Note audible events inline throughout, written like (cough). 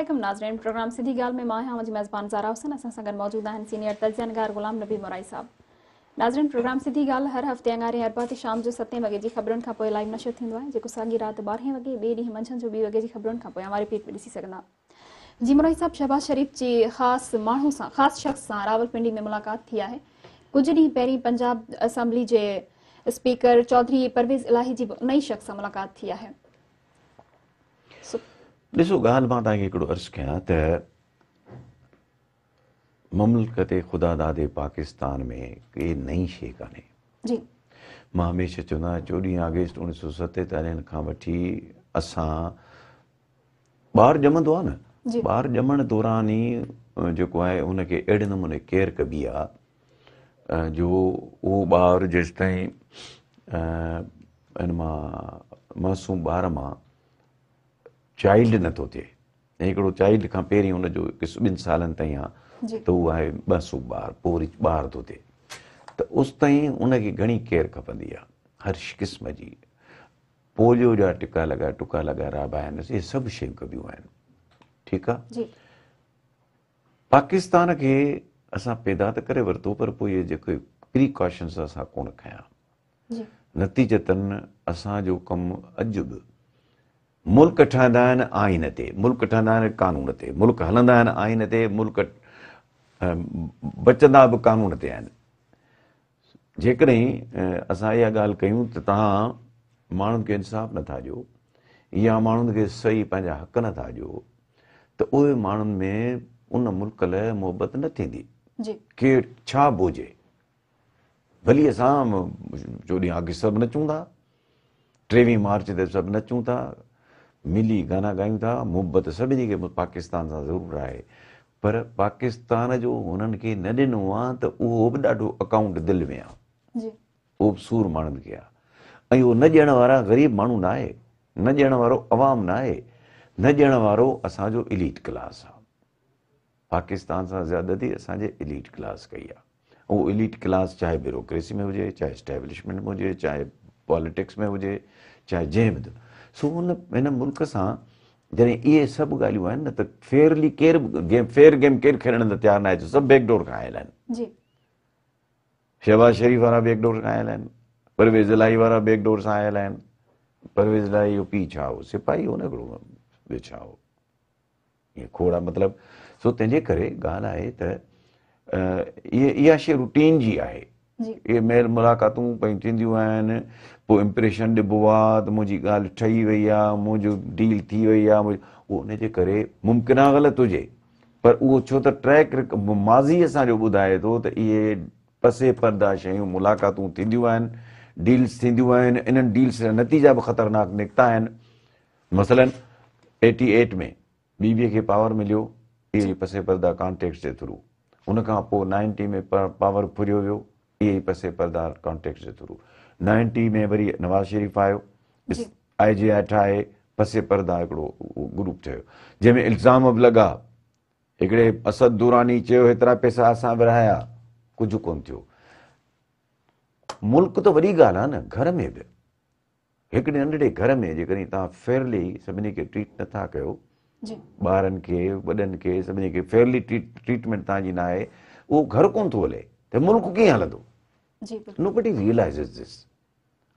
Aslam नाजरन programme सिधी गाल में मां मुंहिंजी मेज़बान ज़ारा हुसैन असां सां मौजूद हैं आहिनि सीनियर तर्ज़नगार गुलाम नबी मुराई साहब नाज़रन प्रोग्राम सिधी गाल हर हफ़्ते अंगारे हर भाती शाम जो सतें वॻे की खबरों का पोइ लाइव नशो थींदो आहे जेको साॻी राति ॿारहें वॻे ॿिए ॾींहुं मंझंदि जो ॿी वॻे जी ख़बरुनि खां पोइ अवां रिपीट बि ॾिसी सघंदा जी मुराई साहब शहबाज़ शरीफ़ जे खास मानू सा खास शख़्स सां रावलपिंडी में मुलाक़ात थी है कुछ ॾींहं पहिरीं पंजाब असेंबली जे स्पीकर चौधरी परवेज़ इलाही जी उन शख़्स से मुलाक़ात थी है ॾिसो ॻाल्हि मां तव्हांखे हिकिड़ो अर्ज़ु कयां त ममलकते ख़ुदा दादे पाकिस्तान में के नई शइ कान्हे मां हमेशह चवंदो आहियां चोॾहीं अगस्त उणिवीह सौ सतेतालीहनि खां वठी असां ॿार ॼमंदो आहे न ॿार ॼमण दौरान ई जेको आहे हुनखे अहिड़े नमूने केयर कबी आहे जो उहो ॿारु जेसिताईं हिन मां मासूम ॿार मां चाइल्ड नथो थिए ऐं हिकिड़ो चाइल्ड खां पहिरीं हुनजो ॿिनि सालनि ताईं आहे त उहो आहे ॿ सौ ॿार पोइ वरी ॿार थो थिए त उसि ताईं उनखे घणी केयर खपंदी आहे हर क़िस्म जी पोलियो जा टिका लॻा टुका लॻा राबा आहिनि इहे सभु शयूं कबियूं आहिनि ठीकु आहे पाकिस्तान खे असां पैदा त करे वरितो पर पोइ इहे जेके प्रीकॉशन्स असां कोन खयां नतीजतन असांजो कमु अॼु बि मुल्क ठहंदा आहिनि आइन ते मुल्क ठहंदा आहिनि क़ानून ते मुल्क़ हलंदा आहिनि आइन ते मुल्क बचंदा बि क़ानून ते आहिनि जेकॾहिं असां इहा ॻाल्हि कयूं त तव्हां माण्हुनि खे इंसाफ़ नथा ॾियो या माण्हुनि खे सही पंहिंजा हक़ नथा ॾियो त उहे माण्हुनि में उन मुल्क़ लाइ मुहबत न थींदी के छा ॿोजे भली असां चोॾहीं अगस्त सभु नचूं था टेवीह मार्च ते सभु नचूं था मिली गाना ॻायूं था मुहबत सभिनी खे पाकिस्तान सां ज़रूरु आहे पर पाकिस्तान जो हुननि खे न ॾिनो आहे त उहो बि ॾाढो अकाउंट दिलि में आहे उहो बि सूर माण्हुनि खे आहे ऐं उहो न ॾियण वारा ग़रीब माण्हू न आहे न ॾियण वारो आवाम न आहे न ॾियण वारो असांजो इलीट क्लास आहे पाकिस्तान सां ज़्यादात असांजे इलीट क्लास कई आहे उहो इलीट क्लास चाहे ब्यूरोक्रेसी में हुजे चाहे स्टेब्लिशमेंट में हुजे चाहे पॉलिटिक्स में हुजे चाहे जंहिं बि सो हुन हिन मुल्क सां जॾहिं इहे सभु ॻाल्हियूं आहिनि न त फेयरली केरु गेम फेयर गेम केरु खेॾण ते तयारु न आहे सभु बैकडोर खां आयल आहिनि शहबाज़ शरीफ़ वारा बैकडोर खां आयल आहिनि परवेज़ लाई वारा बैकडोर सां आयल आहिनि परवेज़ लाई जो पीउ छा हो सिपाही हो न हिकिड़ो छा हो ईअं खोड़ा मतिलबु सो तंहिंजे करे ॻाल्हि आहे त इहा इहा शइ रुटीन जी आहे इहे मेर मुलाकातूं पयूं थींदियूं आहिनि पोइ इम्प्रेशन ॾिबो आहे त मुंहिंजी ॻाल्हि ठही वई आहे मुंहिंजो डील थी वई आहे उनजे करे मुमकिना ग़लति हुजे पर उहो छो त ट्रैक माज़ी असांजो ॿुधाए थो त इहे पसे पर्दा शयूं मुलाकातूं थींदियूं आहिनि डील्स थींदियूं आहिनि इन्हनि डील्स जा नतीजा बि ख़तरनाक निकिता आहिनि मसलनि एटी एट में बीबीअ खे पावर मिलियो इहे पसे कॉन्ट्रेक्ट जे थ्रू उनखां पोइ में पावर फुरियो वियो पसे परदा कॉन्टेक्ट जे थ्रू नाइंटी में वरी नवाज़ शरीफ़ आयो आई जे आई ठाहे पसे पर्दा हिकिड़ो ग्रुप चयो जंहिंमें इल्ज़ाम बि लॻा हिकिड़े अस दुरानी चयो हेतिरा पैसा असां विराया कुझु कोन्ह थियो मुल्क़ त वॾी ॻाल्हि आहे न घर में बि हिकिड़े नंढड़े घर में जेकॾहिं तव्हां फेयरली सभिनी खे ट्रीट नथा कयो ॿारनि खे वॾनि खे सभिनी खे फेयरली ट्रीटमेंट तव्हांजी न आहे उहो घरु कोन्ह थो हले त मुल्क नोबडी बटी दिस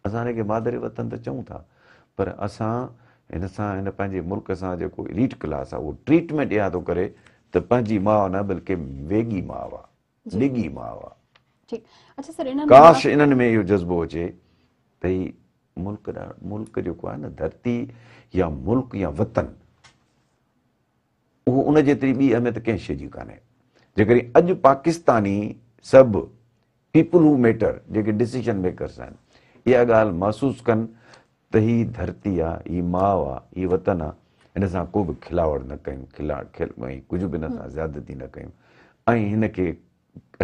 असां हिनखे मादरे वतन त चऊं था पर असां हिन सां हिन पंहिंजे मुल्क़ सां जेको इलीट क्लास आहे उहो ट्रीटमेंट इहा थो करे त पंहिंजी माउ न बल्कि वेगी माउ आहे निगी माउ आहे काश इन्हनि में इहो जज़्बो अचे ही मुल्क मुल्क जेको आहे न धरती या मुल्क़ या वतन उहो उन जेतिरी ॿी अहमियत कंहिं शइ जी कान्हे जेकॾहिं अॼु पाकिस्तानी सभु पीपल हू मैटर जेके डिसीशन मेकर्स आहिनि इहा ॻाल्हि महसूसु कनि त हीअ धरती आहे हीअ माउ आहे हीअ वतन आहे हिन सां को बि खिलावड़ न कयूं खिलाड़ी कुझु बि हिन सां ज़्यादती न कयूं ऐं हिन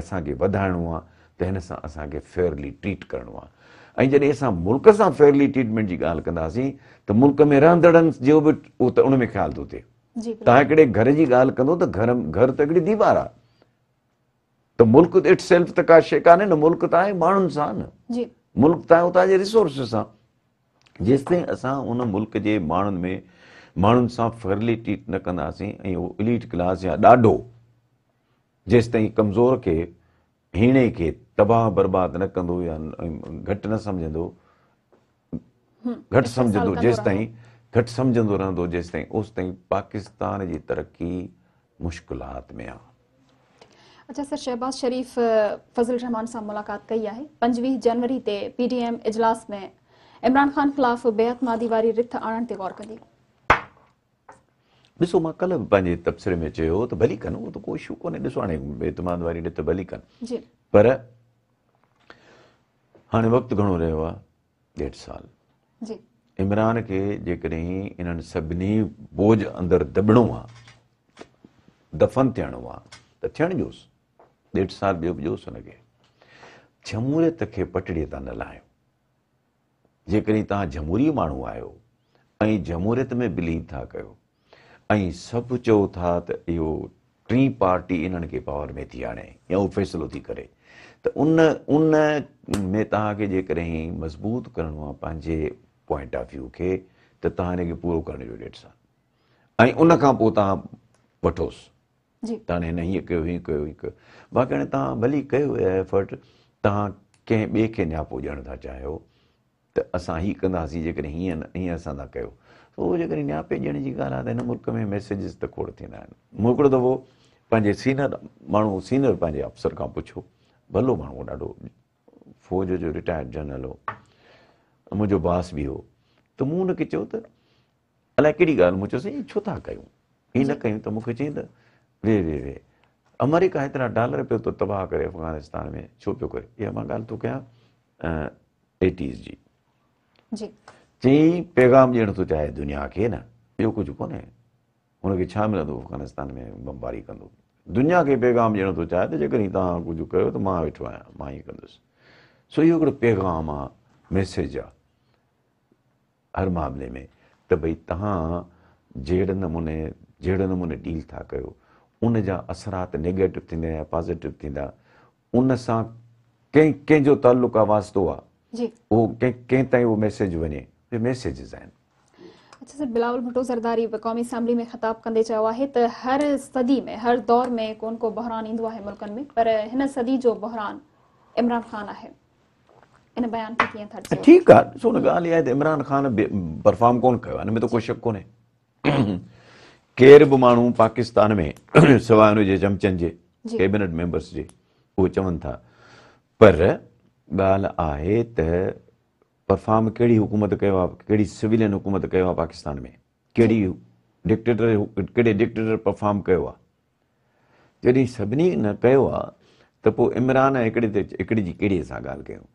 असांखे वधाइणो आहे त हिन सां असांखे फेयरली ट्रीट करिणो आहे ऐं जॾहिं असां मुल्क़ सां फेयरली ट्रीटमेंट जी ॻाल्हि कंदासीं त मुल्क में रहंदड़नि जो बि उहो त उन ख़्यालु थो थिए तव्हां हिकिड़े घर जी ॻाल्हि कंदो त घर घर त हिकिड़ी दीवार आहे त मुल्क इट्स सेल्फ त का शइ कान्हे न मुल्क तव्हांजे माण्हुनि सां न मुल्क त आहे उतां जे रिसोर्सिस सां जेसिताईं असां उन मुल्क़ जे माण्हुनि में माण्हुनि सां फरलिटी न कंदासीं ऐं उहो इलीट क्लास या ॾाढो जेसिताईं कमज़ोर खे हिणे खे तबाह बर्बादु न कंदो या घटि न सम्झंदो घटि सम्झंदो जेसिताईं घटि सम्झंदो रहंदो जेसिताईं ओसिताईं पाकिस्तान जी तरक़ी मुश्किलात में आहे पंहिंजे त चयो पर घणो रहियो आहे इमरान खे दफ़ोसि ॾेढ साल ॿियो बि ॾियोसि हुनखे झमूरियत खे पटड़ीअ तां न लाहियो जेकॾहिं तव्हां झमूरी माण्हू आहियो ऐं झमूरियत में बिलीव था कयो ऐं सभु चओ था त इहो टी पार्टी इन्हनि खे पावर में थी आणे या उहो फ़ैसिलो थी करे त उन उन में तव्हांखे जेकॾहिं मज़बूत करिणो आहे पंहिंजे पॉइंट ऑफ व्यू खे त तव्हां हिनखे पूरो करण जो ॾेढ साल ऐं उन खां पोइ तव्हां वठोसि जी हिन हीअं कयो हीअं कयो हीअं कयो तव्हां भली कयो एफट तव्हां कंहिं ॿिए खे नियापो ॾियण था चाहियो त असां हीअं कंदासीं जेकॾहिं हीअं हीअं असां था कयो उहो जेकॾहिं नियापे ॾियण जी ॻाल्हि आहे त हिन मुल्क में मैसेजिस त खोड़ थींदा आहिनि मूं हिकिड़ो दफ़ो पंहिंजे सीनियर माण्हू सीनियर पंहिंजे अफ़सर खां पुछो भलो माण्हू ॾाढो फ़ौज जो रिटायर्ड जनरल हो मुंहिंजो बास बि हो त मूं हुनखे चयो त अलाए कहिड़ी ॻाल्हि मूं छो था कयूं न कयूं त मूंखे चई वेहि वेहि वे अमेरिका हेतिरा डॉलर पियो त तबाहु करे अफ़गानिस्तान में छो पियो करे इहा मां ॻाल्हि थो कयां एटीज़ जी चईं पैगाम ॾियण थो चाहे दुनिया खे न ॿियो कुझु कोन्हे हुनखे छा मिलंदो अफ़गानिस्तान में बमवारी कंदो दुनिया खे पैगाम ॾियण थो चाहे त जेकॾहिं तव्हां कुझु कयो त मां वेठो आहियां मां ईअं कंदुसि सो इहो हिकिड़ो पैगाम आहे मैसेज आहे हर मामले में त भई तव्हां जहिड़े नमूने जहिड़े नमूने डील था कयो उन जा असरात आहिनि केर बि माण्हू पाकिस्तान में (clears throat) सवाइ हुनजे चमिचनि जे केबिनेट मेंबर्स जे उहे चवनि था पर ॻाल्हि आहे त परफॉर्म कहिड़ी हुकूमत कयो आहे कहिड़ी सिविलियन हुकूमत कयो आहे पाकिस्तान में कहिड़ी डिक्टेटर कहिड़े डिक्टेटर परफॉर्म कयो आहे जॾहिं सभिनी न कयो आहे त पोइ इमरान हिकिड़े ते हिकिड़े जी कहिड़ी सां ॻाल्हि कयूं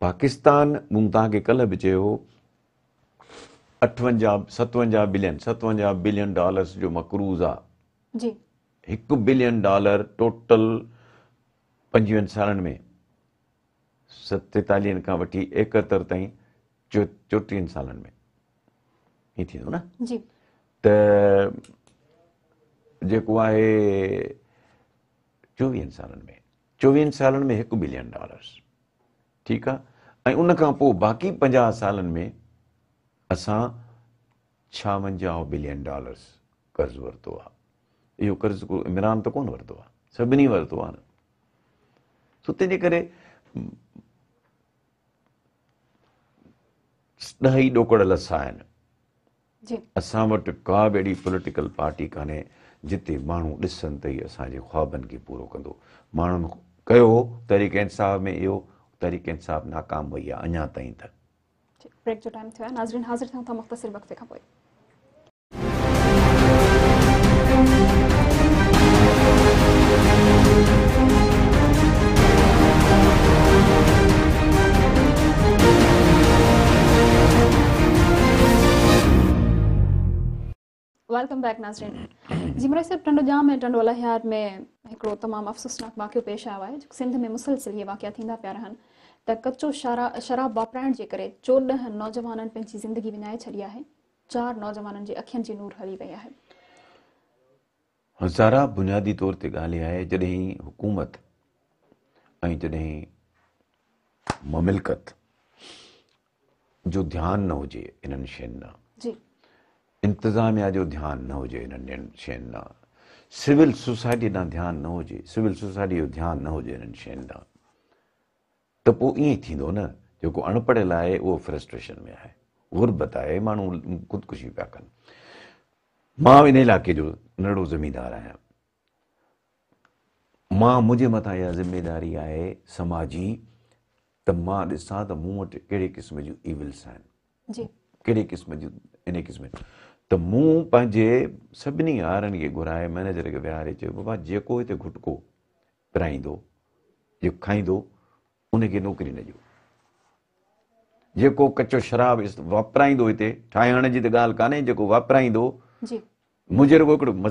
पाकिस्तान मूं तव्हांखे कल्ह बि चयो अठवंजाहु सतवंजाहु बिलियन सतवंजाहु बिलियन डॉलर्स जो मकरूज़ आहे हिकु बिलियन डॉलर टोटल पंजवीहनि सालनि में सतेतालीहनि खां वठी एकहतरि ताईं चोटीहनि सालनि में हीअ थींदो न त जेको आहे चोवीहनि सालनि में चोवीहनि सालनि में हिकु बिलियन डॉलर्स ठीकु आहे ऐं उन खां पोइ बाक़ी पंजाह सालनि में असां छावंजाहु बिलियन डॉलर्स कर्ज़ु वरितो आहे इहो कर्ज़ु को इमरान त कोन वरितो आहे सभिनी वरितो आहे न सो तंहिंजे करे ॾह ई ॾोकड़ लसा आहिनि असां वटि का बि अहिड़ी पोलिटिकल पार्टी कोन्हे जिते माण्हू ॾिसनि त ई असांजे ख़्वाबनि खे पूरो कंदो माण्हुनि कयो तरीक़े साहब में इहो तरीक़े साहब नाकाम वई आहे अञा ताईं त ब्रेक जो टाइम थे नाज़रीन हाज़िर थियूं था मुख्तर वक़्त खां पोइ वेलकम बैक नाज़रीन जी मुरा साहिबु टंडो जाम में टंडो अलाहियार में हिकिड़ो तमामु अफ़सोसनाक वाक्य पेश आया है सिंध में मुसलसिल ये इहे वाक़िया पा रहा है تڪڙو شراب شراب باپران جي ڪري 14 نوجوانن پئي زندگي ونائ چڙيا آهي چار نوجوانن جي اڪهن جي نور هلي وئي آهي هزارا بنيادي طور تي گالي آي جڏهن حکومت ۽ جڏهن مملڪت جو دھیان نه هجي انن شينن جي انتظاميا جو دھیان نه هجي انن شينن سول سوسائٽي دا دھیان نه هجي سول سوسائٽي جو دھیان نه هجي انن شينن त पोइ ईअं थींदो न जेको अनपढ़ियल आहे उहो फ्रस्ट्रेशन में आहे गुरबत आहे माण्हू ख़ुदिकुशियूं पिया कनि मां इन इलाइक़े जो नंढो ज़िमेदारु आहियां मां मुंहिंजे मथां इहा ज़िमेदारी आहे समाजी त मां ॾिसां त मूं वटि कहिड़े क़िस्म जूं इवल्ट्स आहिनि कहिड़े क़िस्म जूं इन क़िस्म त मूं पंहिंजे सभिनी ॿारनि खे घुराए मैनेजर खे विहारे चयो बाबा जेको हिते गुटको पिराईंदो यु खाईंदो जेको कचो शराब वापराईंदो हिते ठाहिण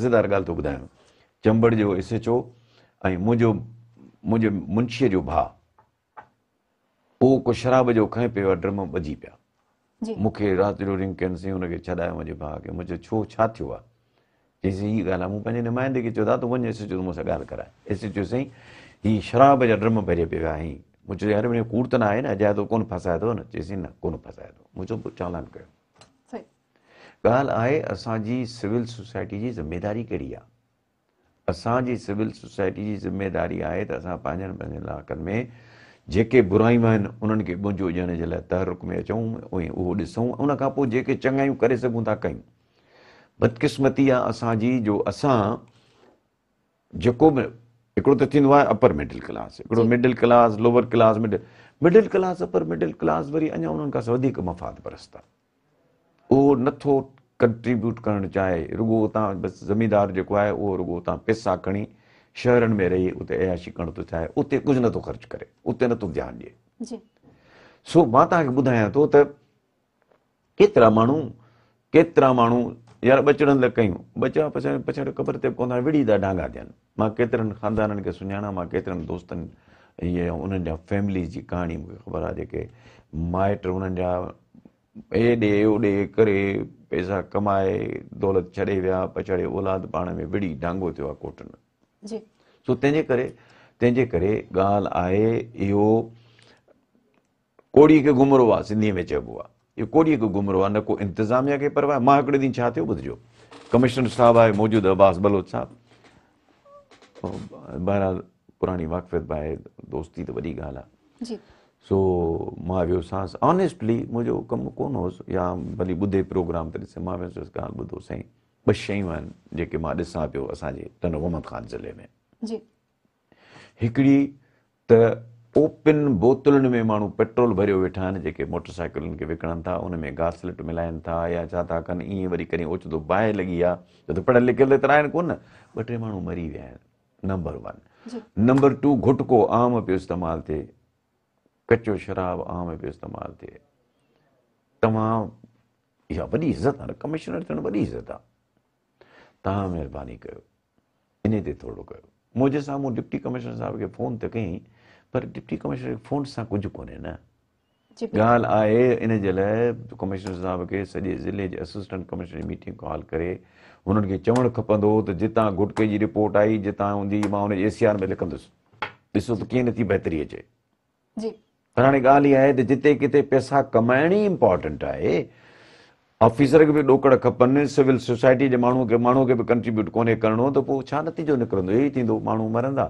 जी चंबड़ जो मुंहिंजो मुंहिंजे मुंशीअ जो भाउ उहो शराब जो पियो आहे ड्रम भॼी पिया मूंखे राति जो रिंग कयनि हुनखे छॾायो मुंहिंजे भाउ खे छो छा थियो आहे पंहिंजे खे चयो कराए शराब जा ड्रम भरे पियो मुंहिंजो यार कूड़ त न आहे न अजायोधो कोन फसाए थो न चएसि न कोन फसाए थो मुंहिंजो पोइ चाल कयो सही ॻाल्हि आहे असांजी सिविल सोसाइटी जी ज़िमेदारी कहिड़ी आहे असांजी सिविल सोसाइटी जी ज़िमेदारी आहे त असां पंहिंजनि पंहिंजे इलाइक़नि में जेके बुराइयूं आहिनि उन्हनि खे ॿुझू ॼण जे लाइ तहरक़ में अचूं उहे उहो ॾिसूं उनखां पोइ जेके चङा करे सघूं था कयूं बदकिस्मती आहे असांजी जो असां जेको बि हिकिड़ो त थींदो आहे अपर मिडिल क्लास हिकिड़ो middle class lower class middle middle class upper middle class वरी अञा उन्हनि खां वधीक मफ़ाद परस्त आहे उहो नथो कंट्रीब्यूट करणु चाहे रुगो उतां बसि ज़मीदारु जेको आहे उहो रुगो उतां पैसा खणी शहरनि में रही उते अयाशी करणु थो चाहे उते कुझु नथो ख़र्चु करे उते नथो ध्यानु ॾिए सो मां तव्हांखे ॿुधायां थो त केतिरा माण्हू केतिरा माण्हू यार ॿचिड़नि लाइ कयूं बचा ॿचड़ा पछाड़े ख़बर ते पवंदा विड़ी था ढांगा ॾियनि मां केतिरनि खानदाननि खे सुञाणा मां केतिरनि दोस्तनि इहे उन्हनि जा फैमिली जी कहाणी मूंखे ख़बर आहे जेके माइट उन्हनि जा एॾे ओॾे करे पैसा कमाए दौलत छॾे विया पछाड़े औलाद पाण में विड़ी डांगो थियो आहे सो तंहिंजे करे तंहिंजे करे ॻाल्हि आहे इहो कोड़ी खे घुमरो आहे सिंधीअ में चइबो आहे इहो कोॾी को घुमो आहे न को इंतिज़ामिया खे पर मां हिकिड़े ॾींहुं छा थियो ॿुधजो कमिशनर साहिबु आहे मौजूदु आहे दोस्ती त वॾी ॻाल्हि आहे सो मां वियो ऑनेस्टली मुंहिंजो कमु कोन हुअसि या भली ॿुधे प्रोग्राम ॿुधो साईं ॿ शयूं आहिनि जेके मां ॾिसां पियो असांजे हिकिड़ी त ओपन बोतलुनि में माण्हू पेट्रोल भरियो वेठा आहिनि जेके मोटर साइकिलुनि खे विकिणनि था उन में घासलेट मिलाइनि था या छा था कनि ईअं वरी कॾहिं ओचितो बाहि लॻी आहे पढ़ियल लिखियल तरहनि कोन ॿ टे माण्हू मरी विया आहिनि नंबर वन नंबर टू घुटको आम पियो इस्तेमालु थिए कचो शराब आम पियो इस्तेमालु थिए तव्हां इहा वॾी इज़त आहे न कमिशनर थियणु वॾी इज़त आहे तव्हां महिरबानी कयो इन ते थोरो कयो मुंहिंजे साम्हूं डिप्टी कमिशनर साहिब खे फ़ोन त कयईं पर डिप्टी कमिश्नर खे फ़ोन सां कुझु कोन्हे न ॻाल्हि आहे इन जे लाइ कमिश्नर साहिब खे सॼे ज़िले जे असिस्टेंट कमिश्नर जी मीटिंग कॉल करे हुननि खे चवणु खपंदो त जितां गुटके जी रिपोर्ट आई जितां हूंदी मां हुनजी एसीआर में लिखंदुसि ॾिसो त कीअं नथी बहितरी अचे पर हाणे ॻाल्हि इहा आहे त जिते किथे पैसा कमाइण ई इंपोर्टेंट आहे ऑफिसर खे बि ॾोकड़ खपनि सिविल सोसाइटी जे माण्हू खे माण्हू खे बि कंट्रीब्यूट कोन्हे करिणो त पोइ छा नतीजो निकिरंदो इहो ई थींदो माण्हू मरंदा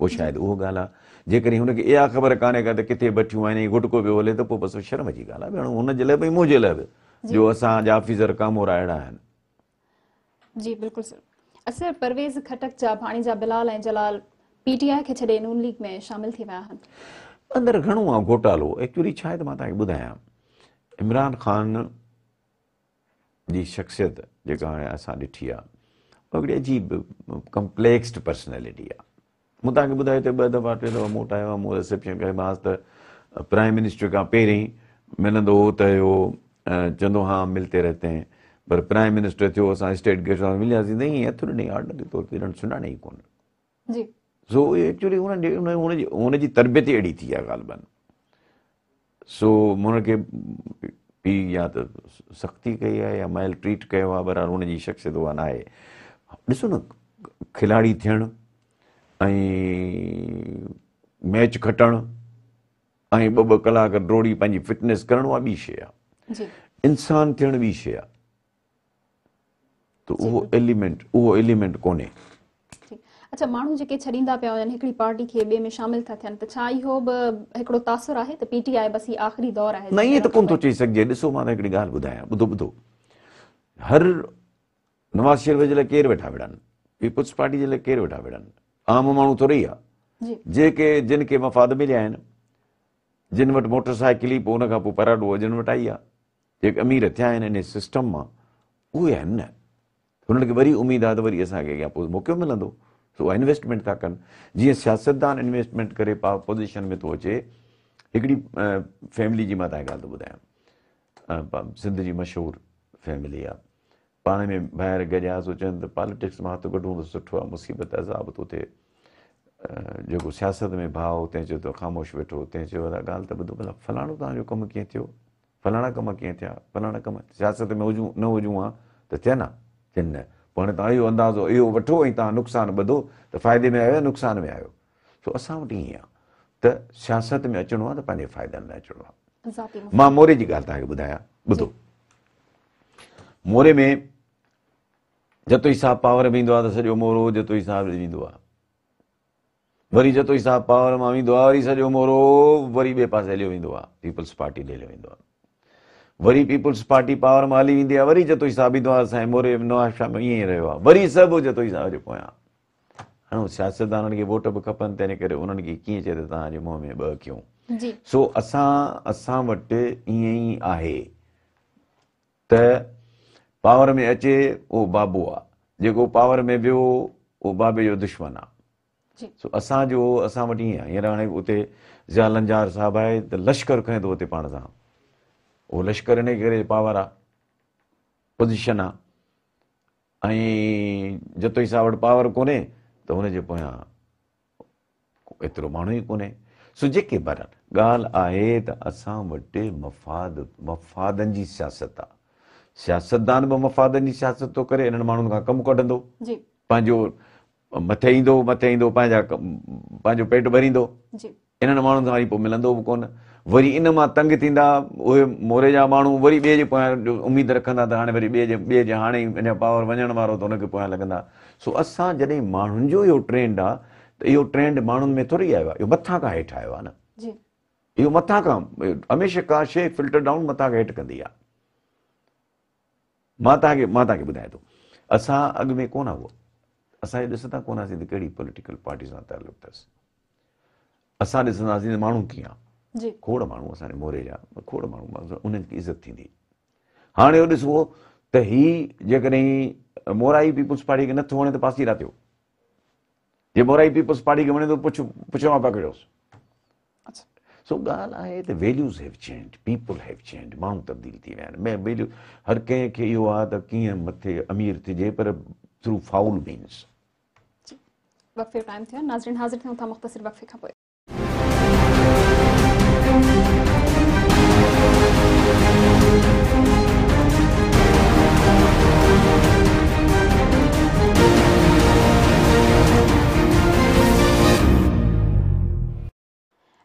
जेकॾहिं का त किथे आहिनि ख़ान जी शख़्सियत जेका असां ॾिठी आहे मूं तव्हांखे ॿुधायो त ॿ दफ़ा टे दफ़ा मूं टाइम आहे मूं रिसेप्शन कयोमांसि त प्राइम मिनिस्टर खां पहिरीं मिलंदो हो त इहो चवंदो हा मिलते रहत पर प्राइम मिनिस्टर थियो असां स्टेट गेस्ट हाउस मिलियासीं न ईअं हथु ॾेई सुञाणे ई कोन सो उहे एक्चुली हुनजी तरबियत अहिड़ी थी आहे ॻाल्हि बन सो हुनखे ॿी या त सख़्ती कई आहे या महिल ट्रीट कयो आहे पर हुनजी शख़्सियत उहा न आहे ॾिसो न खिलाड़ी थियणु मैच खटणु ऐं ॿ ॿ कलाक डोरी पंहिंजी फिटनेस करणु शइ आहे इंसान थियण आहे माण्हू खे कोन्ह थो चई सघिजे ॾिसो मां त हिकिड़ी ॻाल्हि ॿुधायां हर नवाज़ शरीफ़ जे लाइ केरु वेठा विढ़नि पीपुल्स पार्टी जे लाइ केरु वेठा विढ़नि आम माण्हू थोरे ई आहे जेके जिन खे मफ़ाद मिलिया आहिनि जिन वटि मोटर साइकिली पोइ उनखां पोइ पराडो जिन वटि आई आहे जेके अमीर थिया आहिनि इन सिस्टम मां उहे आहिनि न हुननि खे वरी उमेदु आहे त वरी असांखे अॻियां पोइ मौक़ो मिलंदो उहा इनवेस्टमेंट था कनि जीअं सियासतदान इनवेस्टमेंट करे पा पोज़ीशन में थो अचे हिकिड़ी फैमिली जी मां तव्हांखे ॻाल्हि थो ॿुधायां सिंध जी मशहूरु फैमिली आहे पाण में ॿाहिरि गॾियास हुजनि त पॉलिटिक्स मां त कढूं त सुठो आहे मुसीबत अज़ाब थो थिए जेको सियासत में भाउ तंहिं चयो त ख़ामोश वेठो तंहिं चयो अला ॻाल्हि त ॿुधो भला फलाणो तव्हांजो कमु कीअं थियो फलाणा कम कीअं थिया फलाणा कम सियासत में हुजूं न हुजूं हा त थियनि हा थियनि न पोइ हाणे तव्हां इहो अंदाज़ो इहो वठो ऐं तव्हां नुक़सानु ॿधो त फ़ाइदे में आयो या नुक़सान में आयो छो असां वटि ईअं आहे त सियासत में अचिणो आहे त पंहिंजे फ़ाइदनि में अचिणो आहे मां मोरे जी ॻाल्हि तव्हांखे ॿुधायां ॿुधो मोरे में जतो ई साहबु पावर में ईंदो आहे त सॼो मोरो जतोई साहिब जो ईंदो आहे वरी जतो ई साहिबु पावर मां वेंदो आहे वरी सॼो मोरो वरी ॿिए पासे हलियो वेंदो आहे पीपल्स पार्टी हलियो वेंदो आहे वरी पीपल्स पार्टी पावर मां हली वेंदी आहे वरी जतो ई साहिबु ईंदो आहे असांजे मोरे नवाज़ शाह में ईअं ई रहियो आहे वरी सभु जतो ई साहिब जे पोयां हाणे सियासतदाननि खे वोट बि खपनि तंहिं करे उन्हनि खे कीअं चए त तव्हांजे मुंहं में ॿ कयूं सो असां असां वटि ईअं ई आहे त पावर में अचे उहो बाबो आहे जेको पावर में वियो उहो बाबे जो दुश्मन आहे सो असांजो असां वटि ईअं आहे हींअर हाणे उते ज़िया लंजार साहबु आहे त लश्कर खें थो हुते पाण सां उहो लश्कर हिन करे पावर आहे पोज़िशन आहे ऐं जतो ई जत वटि पावर कोन्हे त हुनजे पोयां एतिरो माण्हू ई कोन्हे सो जेके बराबरि ॻाल्हि आहे त असां वटि मफ़ाद मफ़ादनि जी सियासत आहे सियासतदान बि मफ़ादनि जी सियासत थो करे इन्हनि माण्हुनि खां कमु कढंदो पंहिंजो मथे ईंदो मथे ईंदो पंहिंजा पंहिंजो पेट भरींदो इन्हनि माण्हुनि सां वरी पोइ मिलंदो बि कोन वरी इन मां तंग थींदा उहे मोरे जा माण्हू वरी ॿिए जे पोयां उमेदु रखंदा त हाणे वरी ॿिए ॿिए जे जे हाणे ई अञा पावर वञण वारो त हुनखे पोयां लॻंदा सो असां जॾहिं माण्हुनि जो इहो ट्रेंड आहे त इहो ट्रेंड माण्हुनि में थोरी आयो आहे इहो मथां खां हेठि आयो आहे न इहो मथां खां हमेशह का शइ फिल्टर डाउन मथां खां हेठि कंदी आहे मां तव्हांखे मां तव्हांखे ॿुधायां थो असां अॻु में कोन हुओ असां इहो ॾिसंदा कोन हुआसीं त कहिड़ी पॉलिटिकल पार्टी सां अथसि असां ॾिसंदासीं त माण्हू कीअं खोड़ माण्हू असांजे मोरे जा खोड़ माण्हू उन्हनि जी इज़त थींदी हाणे उहो ॾिसो त ही जेकॾहिं मोराई पीपुल्स पार्टी खे नथो वणे त पासी रा थियो जे मोराई पीपुल्स पार्टी खे वणे थो पुछ पुछां पकड़ियोसि हर कंहिंखे इहो आहे त कीअं मथे अमीर थिजे पर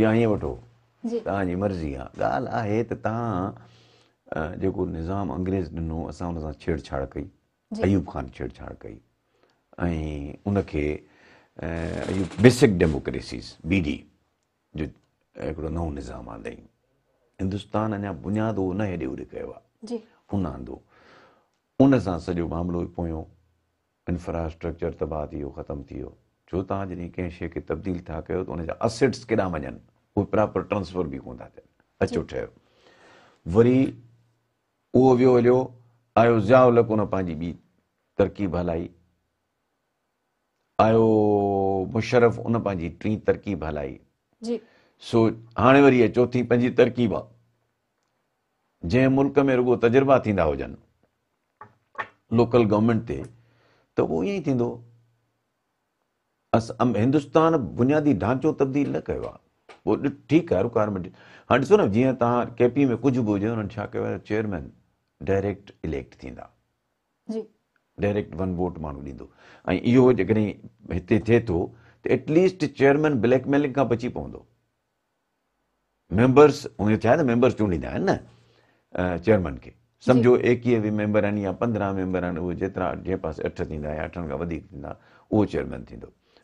या हीअं वठो तव्हांजी मर्ज़ी आहे ॻाल्हि आहे त तव्हां जेको निज़ाम अंग्रेज़ ॾिनो असां हुन सां छेड़छाड़ कई अयूब ख़ान छेड़छाड़ कई ऐं उनखे बेसिक डेमोक्रेसीस बी डी जो हिकिड़ो नओं निज़ाम आंदई हिंदुस्तान अञा बुनियादु उन हेॾे होॾे कयो आहे हुन आंदो उन सां सॼो मामिलो ई पोयों इंफ्रास्ट्रक्चर तबाह थी वियो ख़तमु थी वियो छो तव्हां जॾहिं कंहिं शइ खे तब्दील था कयो त हुनजा असेट्स केॾा वञनि उहे प्रॉपर ट्रांसफर बि कोन था थियनि अचो ठहियो वरी उहो वियो हलियो आयो ज़ियालक उन पंहिंजी ॿी तरकीब हलाई आयो मुशरफ़ उन पंहिंजी टीं तरकीब हलाई सो हाणे वरी इहा चौथी पंजी तरकीब आहे जंहिं मुल्क में रुगो तजुर्बा थींदा हुजनि लोकल गवर्नमेंट ते त उहो ईअं ई थींदो अस हिंदुस्तान बुनियादी ढांचो तब्दील न कयो आहे पोइ ॾि ठीकु आहे रिक्वायरमेंट हाणे ॾिसो न जीअं तव्हां के पी में कुझु बि हुजे हुननि छा कयो आहे चेयरमैन डायरेक्ट इलेक्ट थींदा डायरेक्ट वन वोट माण्हू ॾींदो ऐं इहो जेकॾहिं हिते थिए थो त एटलीस्ट चेयरमैन ब्लैकमेलिंग खां बची पवंदो मेंबर्स उहो छा आहे न मेंबर्स चूंडींदा आहिनि न चेयरमैन खे सम्झो एकवीह बि मेंबर आहिनि या पंद्रहं मेंबर आहिनि उहे जेतिरा जंहिं पासे अठ थींदा या अठनि खां वधीक थींदा उहो चेयरमैन थींदो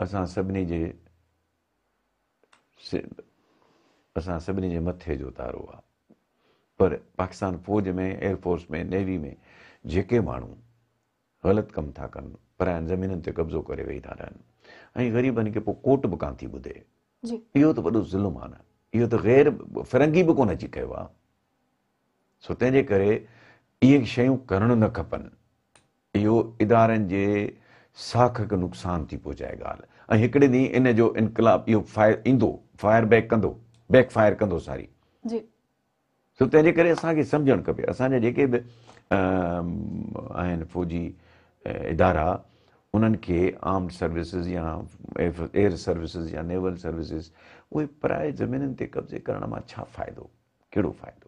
असां सभिनी जे सि असां सभिनी जे मथे जो उतारो आहे पर पाकिस्तान फ़ौज में एयरफोर्स में नेवी में जेके माण्हू ग़लति कमु था कनि पर ज़मीनुनि ते कब्ज़ो करे वेही था रहनि ऐं ग़रीबनि खे पोइ कोट बि कान थी ॿुधे इहो त वॾो ज़ुल्म आहे न इहो त ग़ैर फ़िरंगी बि कोन अची कयो आहे सो तंहिंजे करे इहे शयूं करणु न खपनि इहो इदारनि जे साख खे नुक़सानु थी पहुचाए ॻाल्हि ऐं हिकिड़े ॾींहुं इन जो इनकलाब इहो फायर ईंदो फायर बैक कंदो बैक फायर कंदो सारी सो तंहिंजे करे असांखे सम्झणु खपे असांजा जेके बि आहिनि फ़ौजी इदारा उन्हनि खे आर्म्ड सर्विसिस या एयर सर्विसिस या नेवल सर्विसिस उहे पराए ज़मीननि ते कब्ज़े करण मां छा फ़ाइदो कहिड़ो फ़ाइदो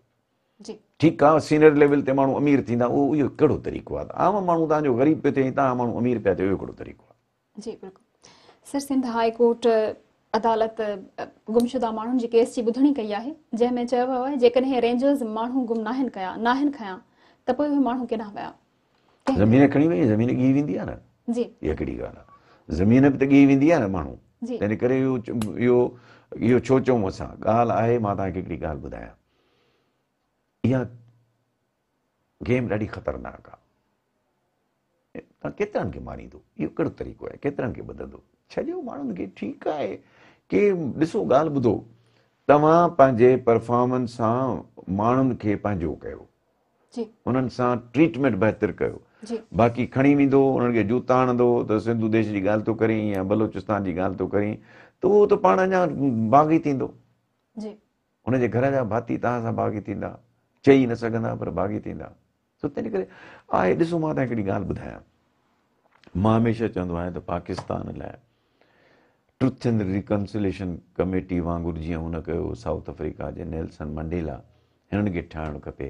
ठीकु आहे सीनियर लेवल ते माण्हू अमीर थींदा उहो इहो कहिड़ो तरीक़ो आहे त आम माण्हू तव्हांजो ग़रीब पियो थिए तव्हां माण्हू अमीर पिया थिए इहो कहिड़ो तरीक़ो आहे जी बिल्कुलु सर सिंध हाई कोर्ट अदालत गुमशुदा मानून जी केस जी बुधनी कई आहे जे में चयो वयो जे कने रेंजर्स मानू गुम नाहन कया नाहन खया त पोइ वे मानू केना वया जमीन खणी वई जमीन गी विंदी आ न जी ये कडी गाना जमीन पे त गी विंदी आ न मानू जी तने करे यो यो यो छोचो मसा गाल आए मा ता केकडी गाल बुधाया या गेम लडी खतरनाक आ ता केतरन के मारी दो यो तरीको छॾियो माण्हुनि खे ठीकु आहे के ॾिसो ॻाल्हि ॿुधो तव्हां पंहिंजे परफॉर्मेंस सां माण्हुनि खे पंहिंजो कयो उन्हनि सां ट्रीटमेंट बहितरु कयो बाक़ी खणी वेंदो उन्हनि खे जूता आणंदो त सिंधू देश जी ॻाल्हि थो करी या बलोचिस्तान जी ॻाल्हि थो करी त उहो त पाण अञा बाग़ी थींदो हुनजे घर जा भाती तव्हां सां बाग़ी थींदा चई न सघंदा पर बाग़ी थींदा सो तंहिं करे आहे ॾिसो मां तव्हां हिकिड़ी ॻाल्हि ॿुधायां मां हमेशह चवंदो आहियां त पाकिस्तान लाइ ट्रुथ एंड रिकंसलेशन कमेटी वांगुरु जीअं हुन कयो साउथ अफ्रीका जे नैल्सन मंडेला हिननि खे ठाहिणु खपे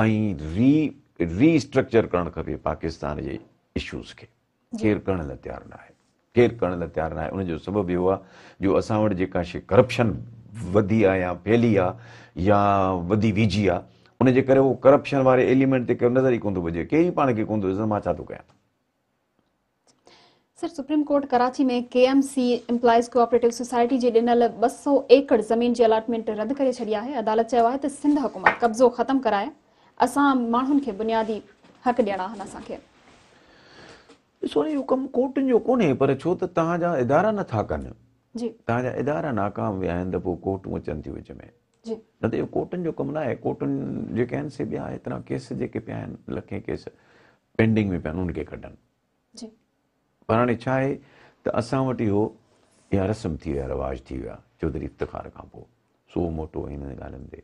ऐं री रीस्ट्रक्चर करणु खपे पाकिस्तान जे इशूज़ खे केरु करण लाइ तयारु न आहे केरु करण लाइ तयारु न आहे उनजो सबबु इहो आहे जो असां वटि जेका शइ करप्शन वधी आहे या फैली आहे या वधी वीझी आहे उनजे करे उहो करप्शन वारे एलिमेंट ते केरु नज़र ई कोन थो बचे केरु ई पाण खे कोन थो मां छा थो कयां सर सुप्रीम कोर्ट कराची में K M C employees cooperative society जे डिनल ॿ सौ एकड़ ज़मीन जी अलाटमेंट रद्द करे छॾी है अदालत चयो आहे त सिंध हुकूमत कब्ज़ो ख़तमु कराए असां माण्हुनि खे बुनियादी हक़ ॾियणा आहिनि असांखे ॾिसो इहो कमु कोर्टनि जो कोन्हे पर छो त तव्हांजा इदारा नथा कनि जी तव्हांजा इदारा नाकाम विया आहिनि त पोइ कोर्टूं अचनि थियूं विच में जी न त जो कमु न आहे कोर्टुनि जेके आहिनि से ॿिया एतिरा केस जेके पिया आहिनि लखे केस पेंडिंग में पिया आहिनि उनखे जी पर हाणे छा आहे त असां वटि इहो इहा रस्म थी विया रवाज थी विया चौधरी इफ़्तिखार खां पोइ सो मोटो हिन ॻाल्हियुनि ते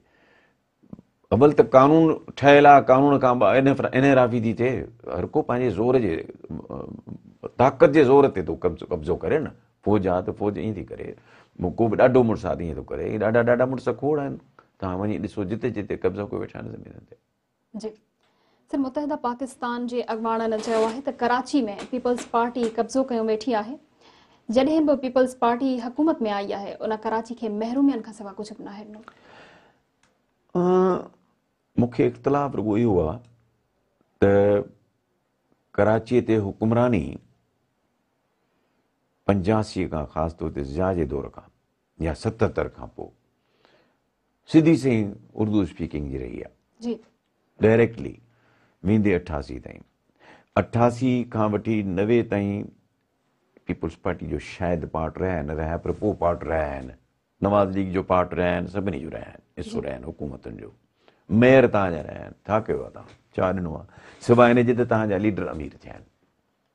अबल त क़ानून ठहियलु आहे क़ानून खां इन आफ़ी थी थिए हर को पंहिंजे ज़ोर जे ताक़त जे ज़ोर ते थो कब्ज़ो कब्ज़ो करे न फ़ौज आहे त फ़ौज ईअं थी करे को बि ॾाढो मुड़ुसु आहे ईअं थो करे ॾाढा ॾाढा मुड़ुस खोड़ आहिनि तव्हां वञी ॾिसो जिते जिते कब्ज़ो को वेठा आहिनि पाकिस चयो आहे त कराची में पीपल्स पार्टी कब्ज़ो वेठी आहे हुकुमरानी पंजासीअ खां या सतहतरि खां पोइ सिधी सही उर्दू स्पीकिंग जी रही आहे वेंदे अठासी ताईं अठासी खां वठी नवे ताईं पीपुल्स पार्टी जो शायदि पार्ट रहिया आहिनि रहिया पर पोइ पार्ट रहिया आहिनि नवाज़ लीग जो पार्ट रहिया आहिनि सभिनी जो रहिया आहिनि हिसो रहिया आहिनि हुकूमतुनि जो मेयर तव्हांजा रहिया आहिनि छा कयो आहे तव्हां छा ॾिनो आहे सवाइ हिन जे त तव्हांजा लीडर अमीर थिया आहिनि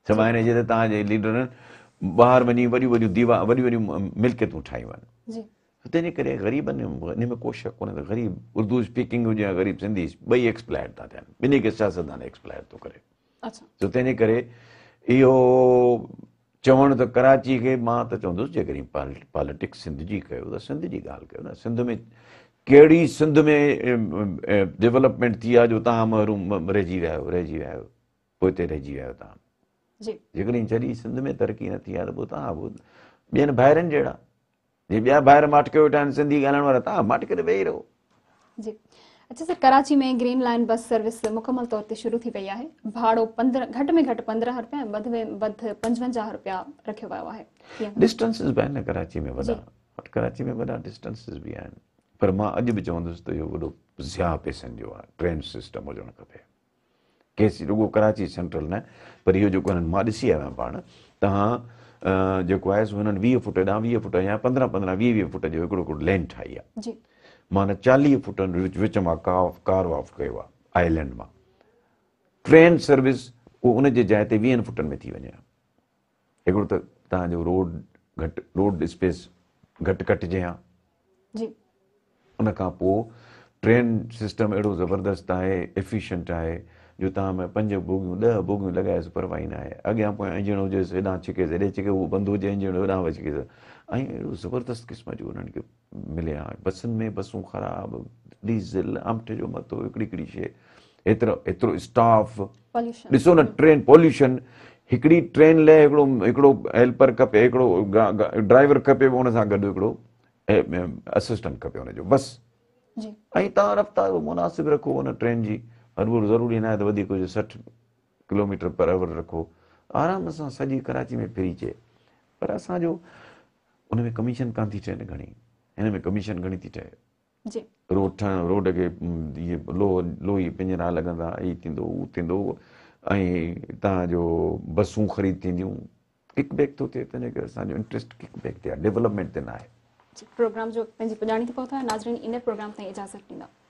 सवाइ हिन जे त तव्हांजे लीडरनि ॿाहिरि वञी वॾियूं वॾियूं दीवा वॾियूं वॾियूं मिल्कियतूं ठाहियूं आहिनि त तंहिंजे करे ग़रीबनि इन में को शक कोन्हे त ग़रीब उर्दू स्पीकिंग हुजे या ग़रीब सिंधी ॿई एक्सप्लायर था थियनि ॿिन्ही खे सियासतदान एक्सप्लायर थो करे सो तंहिंजे करे इहो चवणु त कराची खे मां त चवंदुसि जेकॾहिं पॉलिटिक्स सिंध जी कयो त सिंध जी ॻाल्हि कयो न सिंध में कहिड़ी सिंध में डेवलपमेंट थी आहे जो तव्हां महरूम रहिजी विया आहियो रहिजी विया आहियो पोइ हिते रहिजी विया आहियो तव्हां जेकॾहिं जॾहिं सिंध में तरक़ी न थी आहे त पोइ तव्हां ॿियनि भाइरनि जहिड़ा जी बिया बाहर माटके वेठा सिंधी गालन वाला ता माटके रे वेई रहो जी अच्छा सर कराची में ग्रीन लाइन बस सर्विस मुकम्मल तौर ते शुरू थी पई है भाड़ो 15 घट में घट 15 रुपया में 55 रुपया रखे वयो है डिस्टेंस इज बाय कराची में वडा पर कराची में वडा डिस्टेंस इज भी पर मां अज भी चोंद तो यो वडो ज्या पेसन जो है ट्रेन सिस्टम हो खपे केसी रुगो कराची सेंट्रल ने पर यो जो कोन मा जेको आहे सो हुननि वीह फुट ॾांहुं वीह फुट या पंद्रहं पंद्रहं वीह वीह फुट जो हिकिड़ो हिकिड़ो लेंथ ठाही आहे माना चालीह फुटनि मां का ऑफ कार ऑफ कयो आहे आइलैंड मां ट्रेन सर्विस उहो उन जे जाइ ते वीहनि फुटनि में थी वञे हा हिकिड़ो त तव्हांजो रोड घटि रोड स्पेस घटि कटिजे हा जी उनखां पोइ ट्रेन सिस्टम अहिड़ो ज़बरदस्त आहे एफिशंट आहे जो तव्हां में पंज भोगियूं ॾह भोगियूं लॻाएसि परवाही न आहे अॻियां पोइ इंजण हुजेसि हेॾां छिकेसि हेॾे छिके उहो बंदि हुजे इंजण बि छिकेसि ऐं अहिड़ो ज़बरदस्त क़िस्म जो हुननि खे मिलियां बसुनि में बसूं ख़राबु डीज़ल आमठे जो मथो हिकिड़ी हिकिड़ी शइ हेतिरो हेतिरो स्टाफ ॾिसो न ट्रेन पॉल्यूशन हिकिड़ी ट्रेन लाइ हिकिड़ो हिकिड़ो हेल्पर खपे हिकिड़ो ड्राइवर खपे सां गॾु हिकिड़ो असिस्टेंट खपे हुनजो बसि ऐं तव्हां रफ़्तार मुनासिबु रखो हुन ट्रेन जी हर ज़रूरी न आहे त वधीक सठि किलोमीटर पर अवर रखो आराम सां सॼी कराची में फिरी अचे पर असांजो में कमीशन कान थी ठहे घणी हिन में कमीशन घणी थी ठहे रोड ठहण रोड खे लोही पिंजरा लॻंदा हीअ थींदो उहो थींदो ऐं तव्हांजो बसूं ख़रीद थींदियूं किक बैक थो थिए तंहिंजे करे